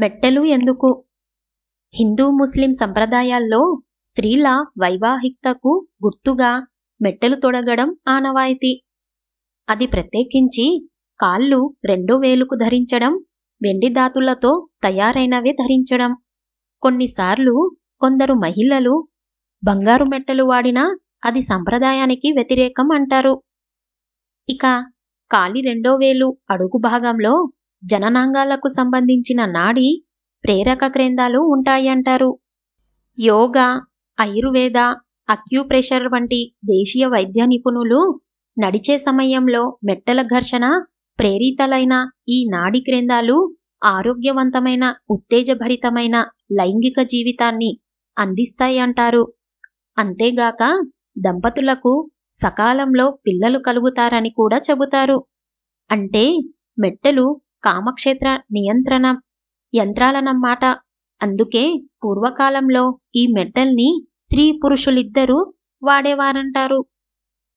మెట్టెలు ఎందుకు హిందూ ముస్లిం సంప్రదాయాల్లో స్త్రీల వైవాహికతకు గుర్తుగా మెట్టెలు తొడగడం ఆనవాయితీ అది ప్రత్యేకించి కాళ్ళు రెండు వేలుకు ధరించడం వెండి ధాతులతో తయారైనవే ధరించడం కొన్నిసార్లు కొందరు మహిళలు బంగారు మెట్టలు వాడినా అది సంప్రదాయానికి వ్యతిరేకం అంటారు ఇక కాలి రెండో వేలు అడుగు భాగంలో జననాంగాలకు సంబంధించిన నాడి ప్రేరక కేంద్రాలు ఉంటాయంటారు యోగా ఆయుర్వేద అక్యూప్రెషర్ వంటి దేశీయ వైద్య నిపుణులు నడిచే సమయంలో మెట్టల ఘర్షణ ప్రేరితలైన ఈ నాడి కేంద్రాలు ఆరోగ్యవంతమైన ఉత్తేజభరితమైన లైంగిక జీవితాన్ని అందిస్తాయంటారు అంతేగాక దంపతులకు సకాలంలో పిల్లలు కలుగుతారని కూడా చెబుతారు అంటే మెట్టెలు కామక్షేత్ర నియంత్రణ యంత్రాలన్నమాట అందుకే పూర్వకాలంలో ఈ మెట్టల్ని స్త్రీ పురుషులిద్దరూ వాడేవారంటారు